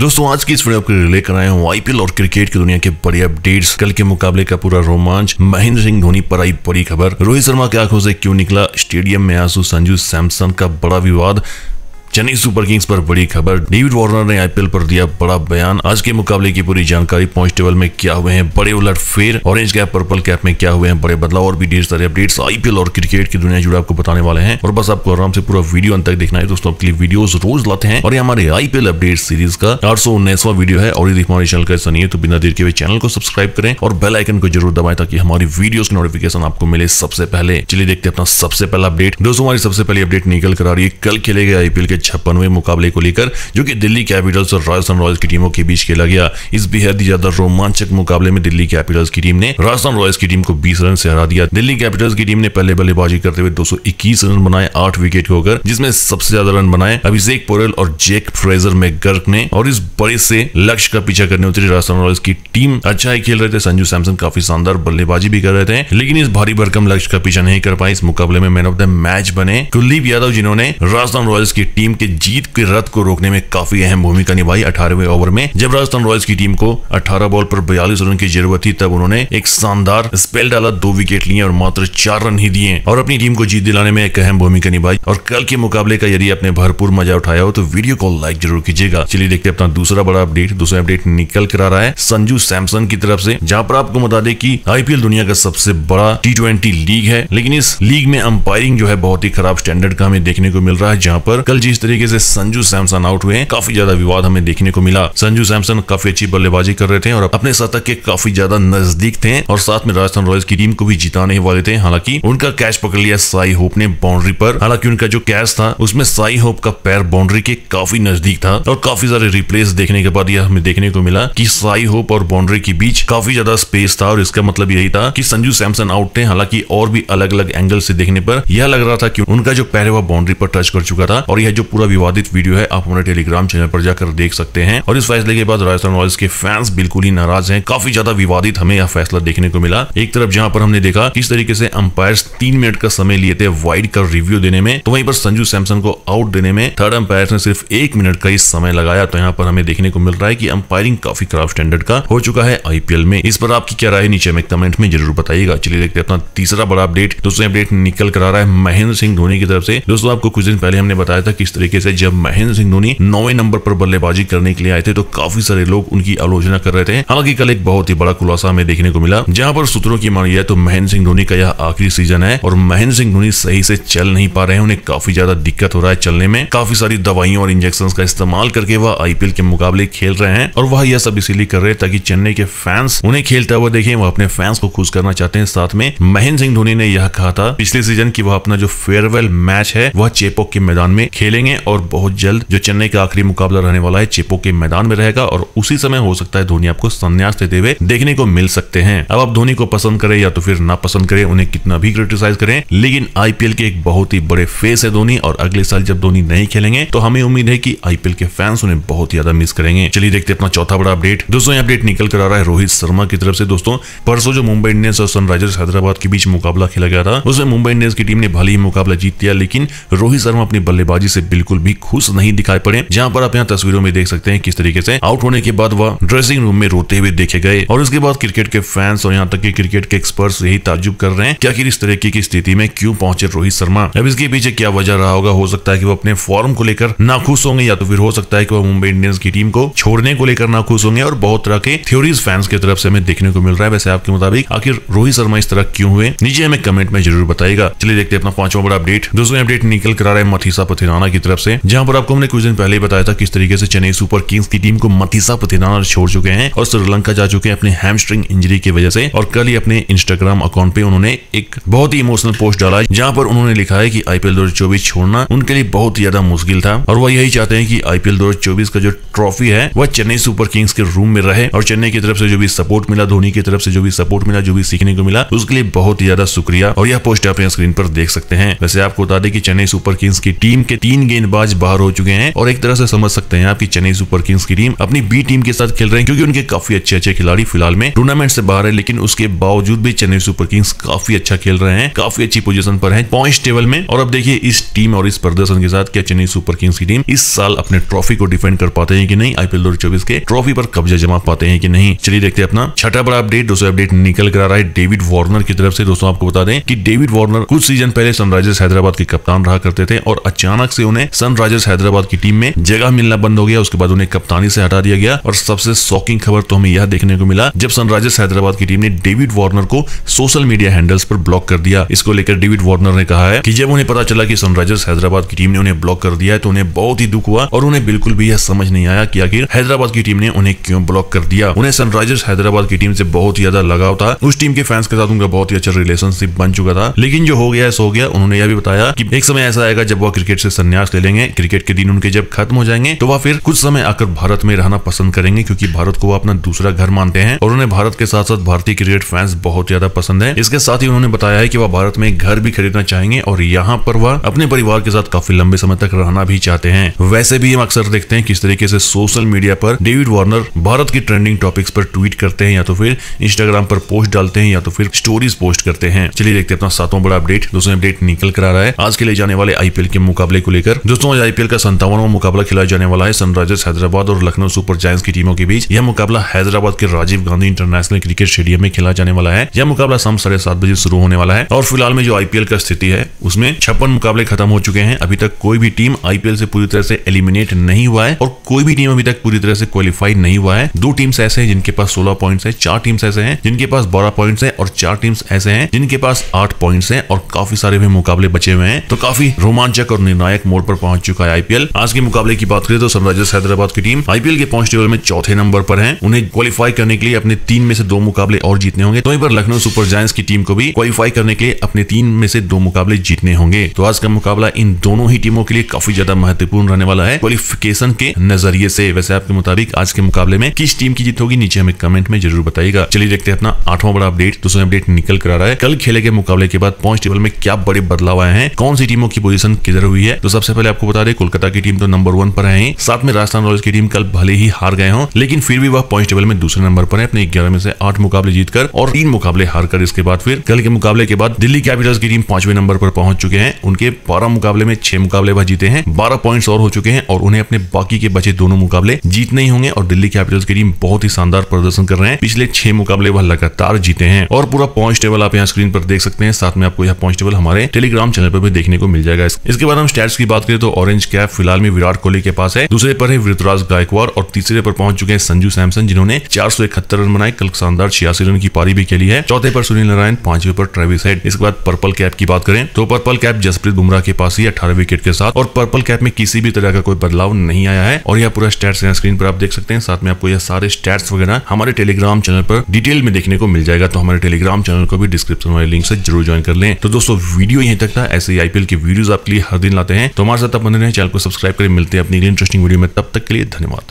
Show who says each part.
Speaker 1: दोस्तों आज की इस वीडियो को रिले कराए हूँ आईपीएल और क्रिकेट की दुनिया के बड़े अपडेट्स कल के मुकाबले का पूरा रोमांच महेंद्र सिंह धोनी पर आई बड़ी खबर रोहित शर्मा की आंखों से क्यों निकला स्टेडियम में आंसू संजू सैमसन का बड़ा विवाद चेन्नई सुपर किंग्स पर बड़ी खबर डेविड वार्नर ने आईपीएल पर दिया बड़ा बयान आज के मुकाबले की पूरी जानकारी पॉइंट टेबल में क्या हुए हैं बड़े उलट फेर ऑरेंज कैप पर्पल कैप में क्या हुए हैं बड़े बदलाव और भी ढेर सारे अपडेट्स आईपीएल और क्रिकेट की दुनिया जुड़े आपको बताने वाले हैं और बस आपको आराम से पूरा वीडियो अंत तक देखना है दोस्तों आपके लिए वीडियो रोज लाते हैं और हमारे आईपीएल अपडेट सीरीज का आठ वीडियो है और यदि हमारे चैनल का ऐसा नहीं है तो बिना देर के हुए चैनल को सब्सक्राइब करें और बेल आइकन को जरूर दबाए ताकि हमारी वीडियो की नोटिफिकेशन आपको मिले सबसे पहले चलिए देखते अपना सबसे पहला अपडेट दोस्तों हमारी सबसे पहली अपडेट निकल कर आ रही है कल खेले गए आईपीएल के छप्पनवे मुकाबले को लेकर जो कि दिल्ली कैपिटल्स और राजस्थान रॉयल्स की टीमों के बीच खेला गया इस बेहद ही ज्यादा रोमांचक मुकाबले में दिल्ली कैपिटल्स की टीम ने राजस्थान रॉयल्स की टीम को बीस रन से हरा दिया दिल्ली कैपिटल्स की टीम ने पहले बल्लेबाजी करते हुए दो रन बनाए आठ विकेट होकर जिसमें सबसे ज्यादा रन बनाए अभिषेक पोरेल और जेक फ्रेजर मैगर्क ने और इस बड़े से लक्ष्य का पीछा करने उतरी राजस्थान रॉयल्स की टीम अच्छा ही खेल रहे थे संजू सैमसन काफी शानदार बल्लेबाजी भी कर रहे थे लेकिन इस भारी भरकम लक्ष्य का पीछा नहीं कर पाए इस मुकाबले में मैन ऑफ द मैच बने कुलदीप यादव जिन्होंने राजस्थान रॉयल्स की टीम टीम के जीत के रथ को रोकने में काफी अहम भूमिका निभाई अठारहवें ओवर में जब राजस्थान रॉयल्स की टीम को अठारह बॉल पर बयालीस रन की जरूरत थी तब उन्होंने एक शानदार स्पेल डाला दो विकेट लिए और मात्र चार रन ही दिए और अपनी टीम को जीत दिलाने में एक अहम भूमिका निभाई और कल के मुकाबले का यदि आपने भरपूर मजा उठाया हो तो वीडियो को लाइक जरूर कीजिएगा चलिए देखते अपना दूसरा बड़ा अपडेट दूसरा अपडेट निकल कर आ रहा है संजू सैमसन की तरफ से जहाँ पर आपको बता दें की आईपीएल दुनिया का सबसे बड़ा टी लीग है लेकिन इस लीग में अंपायरिंग जो है बहुत ही खराब स्टैंडर्ड का हमें देखने को मिल रहा है जहाँ पर कल जिस तरीके से संजू सैमसन आउट हुए काफी ज्यादा विवाद हमें देखने को मिला संजू सैमसन काफी अच्छी बल्लेबाजी कर रहे थे और अपने शतक के काफी ज्यादा नजदीक थे और साथ में राजस्थान रॉयल्स की टीम को भी जिताने वाले थे हालांकि उनका कैच पकड़ लिया साई होप ने बाउंड्री पर हालांकि उनका जो कैच था उसमें साई होप का पैर बाउंड्री के काफी नजदीक था और काफी सारे रिप्लेस देखने के बाद यह हमें देखने को मिला की साई होप और बाउंड्री के बीच काफी ज्यादा स्पेस था और इसका मतलब यही था की संजू सैमसन आउट थे हालांकि और भी अलग अलग एंगल से देखने पर यह लग रहा था कि उनका जो पैर है वह बाउंड्री पर टच कर चुका था और यह जो पूरा विवादित वीडियो है आप हमारे टेलीग्राम चैनल पर जाकर देख सकते हैं और इस फैसले के बाद राजस्थान रॉयल्स के फैंस बिल्कुल ही नाराज हैं काफी ज्यादा विवादित हमें यह फैसला देखने को मिला एक तरफ जहां पर हमने देखा किस तरीके से अंपायर तीन मिनट का समय लिए थे वाइड का रिव्यू देने में तो वहीं पर संजू सैमसन को आउट देने में थर्ड अंपायर ने सिर्फ एक मिनट का ही समय लगाया तो यहाँ पर हमें देखने को मिल रहा है की अंपायरिंग काफी खराब स्टैंडर्ड का हो चुका है आईपीएल में इस पर आपकी क्या राय नीचे में कमेंट में जरूर बताइएगा चलिए देखते अपना तीसरा बड़ा अपडेट दोस्तों अपडेट निकल कर आ रहा है महेंद्र सिंह धोनी की तरफ से दोस्तों आपको कुछ दिन पहले हमने बताया था किस तरीके से जब महेंद्र सिंह धोनी नौवे नंबर पर बल्लेबाजी करने के लिए आए थे तो काफी सारे लोग उनकी आलोचना कर रहे थे हालांकि कल एक बहुत ही बड़ा खुलासा हमें देखने को मिला जहाँ पर सूत्रों की मानी जाए तो महेंद्र सिंह धोनी का यह आखिरी सीजन है और महेंद्र सिंह धोनी सही से चल नहीं पा रहे हैं उन्हें काफी ज्यादा दिक्कत हो रहा है चलने में काफी सारी दवाइयों और इंजेक्शन का इस्तेमाल करके वह आईपीएल के मुकाबले खेल रहे हैं और वह यह सब इसीलिए कर रहे हैं ताकि चेन्नई के फैंस उन्हें खेलता हुआ देखें वह अपने फैंस को खुश करना चाहते हैं साथ में महेंद्र सिंह धोनी ने यह कहा था पिछले सीजन की वह अपना जो फेयरवेल मैच है वह चेपोक के मैदान में खेलेंगे हैं और बहुत जल्द जो चेन्नई का आखिरी मुकाबला रहने वाला है चेपो के मैदान में रहेगा और उसी समय हो सकता है धोनी आपको संन्यास देते हुए देखने को मिल सकते हैं अब आप धोनी को पसंद करें या तो फिर ना पसंद करें उन्हें कितना भी क्रिटिसाइज करें लेकिन आईपीएल के एक बहुत ही बड़े फेस है धोनी और अगले साल जब धोनी नहीं खेलेंगे तो हमें उम्मीद है की आईपीएल के फैंस उन्हें बहुत ज्यादा मिस करेंगे चलिए देखते अपना चौथा बड़ा अपडेट दोस्तों अपडेट निकल कर आ रहा है रोहित शर्मा की तरफ से दोस्तों परसों जो मुंबई इंडियंस और सनराइजर्स हैदराबाद के बीच मुकाबला खेला गया था उसमें मुंबई इंडियंस की टीम ने भले ही मुकाबला जीत लिया लेकिन रोहित शर्मा अपनी बल्लेबाजी से बिल्कुल बिल्कुल भी खुश नहीं दिखाई पड़े जहाँ पर आप यहाँ तस्वीरों में देख सकते हैं किस तरीके से आउट होने के बाद वह ड्रेसिंग रूम में रोते हुए देखे गए और उसके बाद क्रिकेट के फैंस और यहाँ तक के क्रिकेट के एक्सपर्ट यही ताजुब कर रहे हैं कि आखिर इस तरीके की स्थिति में क्यूँ पहुंचे रोहित शर्मा अब इसके पीछे क्या वजह रहा होगा हो सकता है की वो अपने फॉर्म को लेकर खुश होंगे या तो फिर हो सकता है की वह मुंबई इंडियंस की टीम को छोड़ने को लेकर खुश होंगे और बहुत तरह के थ्योरीज फैंस की तरफ से हमें देखने को मिल रहा है वैसे आपके मुताबिक आखिर रोहित शर्मा इस तरह क्यों हुए नीचे हमें कमेंट में जरूर बताएगा चलिए देखते हैं अपना पांचवा बड़ा अपडेट दूसरा अपडेट निकल कर आ रहे हैं मथीसा पथिराना की तरफ से जहां पर आपको हमने कुछ दिन पहले बताया था किस तरीके से चेन्नई सुपर किंग्स की टीम को मतीसा पतिनार छोड़ चुके हैं और श्रीलंका जा चुके हैं अपने हैमस्ट्रिंग इंजरी की वजह से और कल ही अपने इंस्टाग्राम अकाउंट पे उन्होंने एक बहुत ही इमोशनल पोस्ट डाला जहाँ पर उन्होंने लिखा है की आईपीएल दो छोड़ना उनके लिए बहुत ज्यादा मुश्किल था और वह यही चाहते हैं की आईपीएल दो का जो ट्रॉफी है वह चेन्नई सुपर किंग्स के रूम में रहे और चेन्नई की तरफ से जो भी सपोर्ट मिला धोनी की तरफ से जो भी सपोर्ट मिला जो भी सीखने को मिला उसके लिए बहुत ज्यादा शुक्रिया और यह पोस्ट आप स्क्रीन पर देख सकते हैं वैसे आपको बता दें कि चेन्नई सुपर किंग्स की टीम के तीन गेंदबाज बाहर हो चुके हैं और एक तरह से समझ सकते हैं आपकी चेन्नई सुपर किंग्स की टीम अपनी बी टीम के साथ खेल रहे हैं क्योंकि उनके काफी अच्छे अच्छे खिलाड़ी फिलहाल में टूर्नामेंट से बाहर है लेकिन उसके बावजूद भी चेन्नई सुपर किंग्स काफी अच्छा खेल रहे हैं काफी अच्छी पोजिशन पर है पॉइंट टेबल में और अब देखिए इस टीम और इस प्रदर्शन के साथ क्या चेन्नई सुपर किंग्स की टीम इस साल अपने ट्रॉफी को डिफेंड कर पाते हैं कि नहीं आईपीएल दो के ट्रॉफी पर कब्जा जमा पाते हैं कि नहीं चलिए देखते अपना छठा बड़ा अपडेट दोस्तों अपडेट निकल कर आ रहा है डेविड वार्नर की तरफ से दोस्तों आपको बता दें कि डेविड वार्नर कुछ सीजन पहले सनराइजर्स हैदराबाद के कप्तान रहा करते थे और अचानक से उन्हें में सनराइजर्स हैदराबाद की टीम में जगह मिलना बंद हो गया उसके बाद उन्हें कप्तानी से हटा दिया गया और सबसे शॉकिंग खबर तो हमें यह देखने को मिला जब सनराइजर्स हैदराबाद की टीम ने डेविड वार्नर को सोशल मीडिया हैंडल्स पर ब्लॉक कर दिया इसको लेकर डेविड वार्नर ने कहा है कि जब उन्हें पता चला कि सनराइजर्स हैदराबाद की टीम ने उन्हें ब्लॉक कर दिया है तो उन्हें बहुत ही दुख हुआ और उन्हें बिल्कुल भी यह समझ नहीं आया कि आखिर हैदराबाद की टीम ने उन्हें क्यों ब्लॉक कर दिया उन्हें सनराइजर्स हैदराबाद की टीम से बहुत ही ज्यादा लगाव था उस टीम के फैंस के साथ उनका बहुत ही अच्छा रिलेशनशिप बन चुका था लेकिन जो हो गया सो हो गया उन्होंने यह भी बताया कि एक समय ऐसा आएगा जब वह क्रिकेट से संन्यास रखते लेंगे क्रिकेट के दिन उनके जब खत्म हो जाएंगे तो वह फिर कुछ समय आकर भारत में रहना पसंद करेंगे क्योंकि भारत को वो अपना दूसरा घर मानते हैं और उन्हें भारत के साथ साथ भारतीय क्रिकेट फैंस बहुत ज्यादा पसंद है इसके साथ ही उन्होंने बताया है की वह भारत में घर भी खरीदना चाहेंगे और यहाँ पर वह अपने परिवार के साथ काफी लंबे समय तक रहना भी चाहते हैं वैसे भी हम अक्सर देखते हैं किस तरीके से सोशल मीडिया पर डेविड वार्नर भारत की ट्रेंडिंग टॉपिक्स पर ट्वीट करते हैं या तो फिर इंस्टाग्राम पर पोस्ट डालते हैं या तो फिर स्टोरीज पोस्ट करते हैं चलिए देखते हैं अपना सातवां बड़ा अपडेट दूसरा अपडेट निकल कर आ रहा है आज के लिए जाने वाले आईपीएल के मुकाबले को लेकर दोस्तों आईपीएल का संतावनवा मुकाबला खिलाया जाने वाला है सनराइजर्स हैदराबाद और लखनऊ सुपर जायंट्स की टीमों के बीच यह मुकाबला हैदराबाद के Rajiv Gandhi international cricket stadium में खेला जाने वाला है यह मुकाबला शाम साढ़े सात बजे शुरू होने वाला है और फिलहाल में जो आईपीएल का स्थिति है उसमें छप्पन मुकाबले खत्म हो चुके हैं अभी तक कोई भी टीम आईपीएल से पूरी तरह से एलिमिनेट नहीं हुआ है और कोई भी टीम अभी तक पूरी तरह से क्वालिफाइड नहीं हुआ है दो टीम्स ऐसे हैं जिनके पास सोलह पॉइंट्स है चार टीम्स ऐसे हैं जिनके पास बारह पॉइंट्स हैं और चार टीम्स ऐसे हैं जिनके पास आठ पॉइंट्स हैं और काफी सारे भी मुकाबले बचे हुए हैं तो काफी रोमांचक और निर्णायक मोड़ पर पर पहुंच चुका है आईपीएल आज के मुकाबले की बात करें तो सनराइजर्स हैदराबाद की टीम आईपीएल के पॉइंट टेबल में चौथे नंबर पर है उन्हें क्वालिफाई करने के लिए अपने तीन में से दो मुकाबले और जीतने होंगे तो वहीं पर लखनऊ सुपर जायंट्स की टीम को भी क्वालिफाई करने के लिए अपने तीन में से दो मुकाबले जीतने होंगे तो आज का मुकाबला इन दोनों ही टीमों के लिए काफी ज्यादा महत्वपूर्ण रहने वाला है क्वालिफिकेशन के नजरिए से वैसे आपके मुताबिक आज के मुकाबले में किस टीम की जीत होगी नीचे हमें कमेंट में जरूर बताइएगा चलिए देखते हैं अपना आठवां बड़ा अपडेट दूसरा अपडेट निकल कर आ रहा है कल खेले गए मुकाबले के बाद पॉइंट टेबल में क्या बड़े बदलाव आए हैं कौन सी टीमों की पोजिशन किधर हुई है तो सबसे पहले आपको बता दें कोलकाता की टीम तो नंबर वन पर है साथ में राजस्थान रॉयल्स की टीम कल भले ही हार गए हो लेकिन फिर भी वह पॉइंट टेबल में दूसरे नंबर पर है अपने ग्यारह में से आठ मुकाबले जीतकर और तीन मुकाबले हार कर इसके बाद फिर कल के मुकाबले के बाद दिल्ली कैपिटल्स की टीम पांचवें नंबर पर पहुंच चुके हैं उनके बारह मुकाबले में छह मुकाबले वह जीते हैं बारह पॉइंट्स और हो चुके हैं और उन्हें अपने बाकी के बचे दोनों मुकाबले जीतने ही होंगे और दिल्ली कैपिटल्स की टीम बहुत ही शानदार प्रदर्शन कर रहे हैं पिछले छह मुकाबले वह लगातार जीते हैं और पूरा पॉइंट टेबल आप यहाँ स्क्रीन पर देख सकते हैं साथ में आपको यह पॉइंट टेबल हमारे टेलीग्राम चैनल पर भी देखने को मिल जाएगा इसके बाद हम स्टैट्स की बात करें तो ऑरेंज कैप फिलहाल में विराट कोहली के पास है दूसरे पर है ऋतुराज गायकवाड़ और तीसरे पर पहुंच चुके हैं संजू सैमसन जिन्होंने चार रन बनाए कल शानदार छियासी रन की पारी भी खेली है चौथे पर सुनील नारायण पांचवे पर ट्रेविस हेड इसके बाद पर्पल कैप की बात करें तो पर्पल कैप जसप्रीत बुमराह के पास ही अठारह विकेट के साथ और पर्पल कैप में किसी भी तरह का कोई बदलाव नहीं आया है और यह पूरा स्टैट्स स्क्रीन पर आप देख सकते हैं साथ में आपको यह सारे स्टैट्स वगैरह हमारे टेलीग्राम चैनल पर डिटेल में देखने को मिल जाएगा तो हमारे टेलीग्राम चैनल को भी डिस्क्रिप्शन वाले लिंक से जरूर ज्वाइन कर लें तो दोस्तों वीडियो यहीं तक था ऐसे आईपीएल के वीडियोस आपके लिए हर दिन लाते हैं तो हमारे साथ आप बने रहें चैनल को सब्सक्राइब करें मिलते हैं अपनी इंटरेस्टिंग वीडियो में तब तक के लिए धन्यवाद